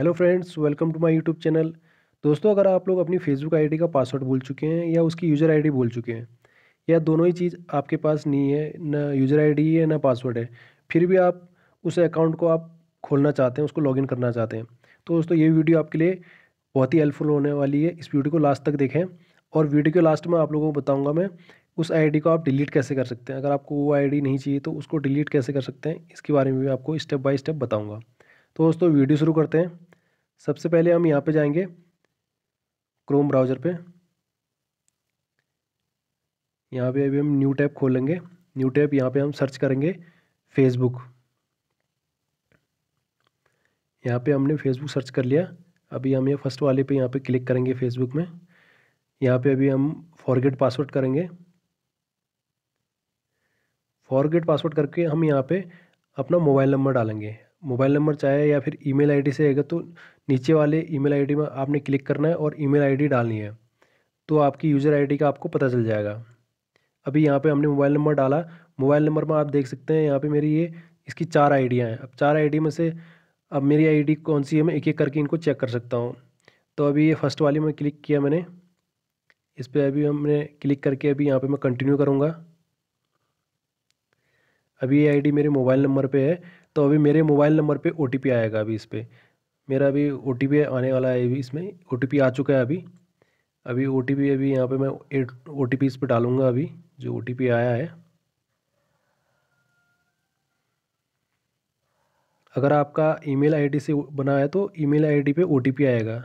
hello friends welcome to my YouTube channel दोस्तों अगर आप लोग अपनी फेसबुक आईडी का पासवर्ड भूल चुके हैं या उसकी यूज़र आईडी भूल चुके हैं या दोनों ही चीज़ आपके पास नहीं है ना यूज़र आईडी है ना पासवर्ड है फिर भी आप उस अकाउंट को आप खोलना चाहते हैं उसको लॉगिन करना चाहते हैं तो दोस्तों ये वीडियो आपके लिए बहुत ही हेल्पफुल होने वाली है इस वीडियो को लास्ट तक देखें और वीडियो के लास्ट में आप लोगों को बताऊँगा मैं उस आई को आप डिलीट कैसे कर सकते हैं अगर आपको वो आई नहीं चाहिए तो उसको डिलीट कैसे कर सकते हैं इसके बारे में भी आपको स्टेप बाई स्टेप बताऊँगा तो दोस्तों वीडियो शुरू करते हैं सबसे पहले हम यहाँ पे जाएंगे क्रोम ब्राउज़र पे यहाँ पे अभी हम न्यू टैब खोलेंगे न्यू टैब यहाँ पे हम सर्च करेंगे फेसबुक यहाँ पे हमने फेसबुक सर्च कर लिया अभी हम ये फर्स्ट वाले पे यहाँ पे क्लिक करेंगे फेसबुक में यहाँ पे अभी हम फॉरगेट पासवर्ड करेंगे फॉरगेट पासवर्ड करके हम यहाँ पे अपना मोबाइल नंबर डालेंगे मोबाइल नंबर चाहे या फिर ईमेल आईडी से आएगा तो नीचे वाले ईमेल आईडी में आपने क्लिक करना है और ईमेल आईडी डालनी है तो आपकी यूज़र आईडी का आपको पता चल जाएगा अभी यहाँ पे हमने मोबाइल नंबर डाला मोबाइल नंबर में आप देख सकते हैं यहाँ पे मेरी ये इसकी चार आईडियाँ हैं अब चार आईडी में से अब मेरी आई कौन सी है मैं एक एक करके इनको चेक कर सकता हूँ तो अभी ये फर्स्ट वाली में क्लिक किया मैंने इस पर अभी हमने क्लिक करके अभी यहाँ पे मैं कंटिन्यू करूँगा अभी ये आई मेरे मोबाइल नंबर पर है तो अभी मेरे मोबाइल नंबर पे ओ आएगा अभी इस पर मेरा अभी ओ आने वाला है अभी इसमें ओ आ चुका है अभी अभी ओ अभी यहाँ पे मैं ओ टी इस पर डालूँगा अभी जो ओ आया है अगर आपका ईमेल आईडी से बना है तो ईमेल आईडी पे पी आएगा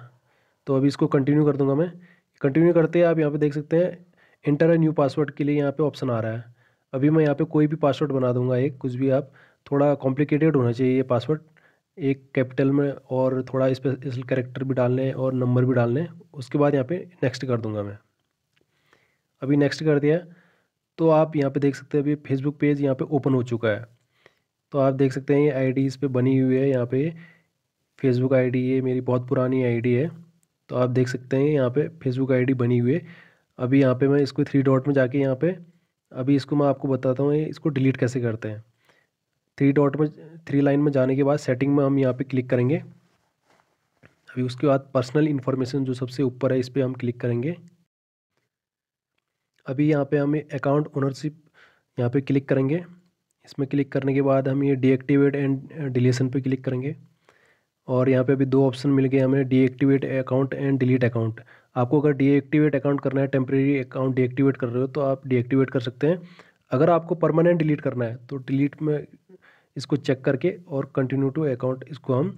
तो अभी इसको कंटिन्यू कर दूंगा मैं कंटिन्यू करते हैं आप यहाँ पे देख सकते हैं इंटर ए न्यू पासवर्ड के लिए यहाँ पे ऑप्शन आ रहा है अभी मैं यहाँ पे कोई भी पासवर्ड बना दूंगा एक कुछ भी आप थोड़ा कॉम्प्लिकेटेड होना चाहिए ये पासवर्ड एक कैपिटल में और थोड़ा स्पेशल करेक्टर भी डालने और नंबर भी डालने उसके बाद यहाँ पे नेक्स्ट कर दूंगा मैं अभी नेक्स्ट कर दिया तो आप यहाँ पे देख सकते हैं अभी फेसबुक पेज यहाँ पे ओपन हो चुका है तो आप देख सकते हैं ये आई इस पर बनी हुई है यहाँ पे फेसबुक डी ये मेरी बहुत पुरानी डी है तो आप देख सकते हैं यहाँ पर फेसबुक डी बनी हुई है अभी यहाँ पर मैं इसको थ्री डॉट में जाके यहाँ पर अभी इसको मैं आपको बताता हूँ इसको डिलीट कैसे करते हैं थ्री डॉट पर थ्री लाइन में जाने के बाद सेटिंग में हम यहाँ पे क्लिक करेंगे अभी उसके बाद पर्सनल इन्फॉर्मेशन जो सबसे ऊपर है इस पर हम क्लिक करेंगे अभी यहाँ पे हमें अकाउंट ओनरशिप यहाँ पे क्लिक करेंगे इसमें क्लिक करने के बाद हम ये डीएक्टिवेट एंड डिलीशन पे क्लिक करेंगे और यहाँ पे अभी दो ऑप्शन मिल गए हमें deactivate account and delete account आपको अगर डीएक्टिवेट अकाउंट करना है टेम्प्रेरी अकाउंट डीएक्टिवेट कर रहे हो तो आप डीएक्टिवेट कर सकते हैं अगर आपको परमानेंट डिलीट करना है तो डिलीट में इसको चेक करके और कंटिन्यू टू अकाउंट इसको हम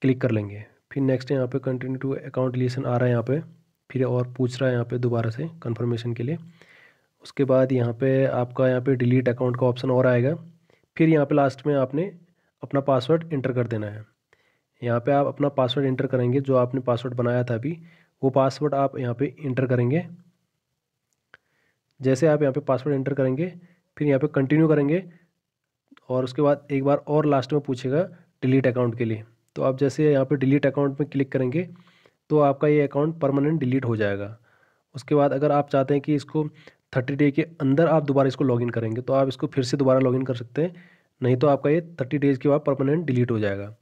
क्लिक कर लेंगे फिर नेक्स्ट यहाँ पे कंटिन्यू टू अकाउंट रिलेशन आ रहा है यहाँ पे फिर और पूछ रहा है यहाँ पे दोबारा से कंफर्मेशन के लिए उसके बाद यहाँ पे आपका यहाँ पे डिलीट अकाउंट का ऑप्शन और आएगा फिर यहाँ पे लास्ट में आपने अपना पासवर्ड इंटर कर देना है यहाँ पे आप अपना पासवर्ड इंटर करेंगे जो आपने पासवर्ड बनाया था अभी वो पासवर्ड आप यहाँ पर इंटर करेंगे जैसे आप यहाँ पर पासवर्ड इंटर करेंगे फिर यहाँ पर कंटिन्यू करेंगे और उसके बाद एक बार और लास्ट में पूछेगा डिलीट अकाउंट के लिए तो आप जैसे यहाँ पर डिलीट अकाउंट में क्लिक करेंगे तो आपका ये अकाउंट परमानेंट डिलीट हो जाएगा उसके बाद अगर आप चाहते हैं कि इसको थर्टी डे के अंदर आप दोबारा इसको लॉगिन करेंगे तो आप इसको फिर से दोबारा लॉगिन कर सकते हैं नहीं तो आपका ये थर्टी डेज़ के बाद परमानेंट डिलीट हो जाएगा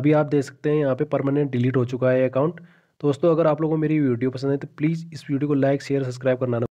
अभी आप देख सकते हैं यहाँ पे परमानेंट डिलीट हो चुका है अकाउंट दोस्तों अगर आप लोगों को मेरी वीडियो पसंद है तो प्लीज़ इस वीडियो को लाइक शेयर सब्सक्राइब करना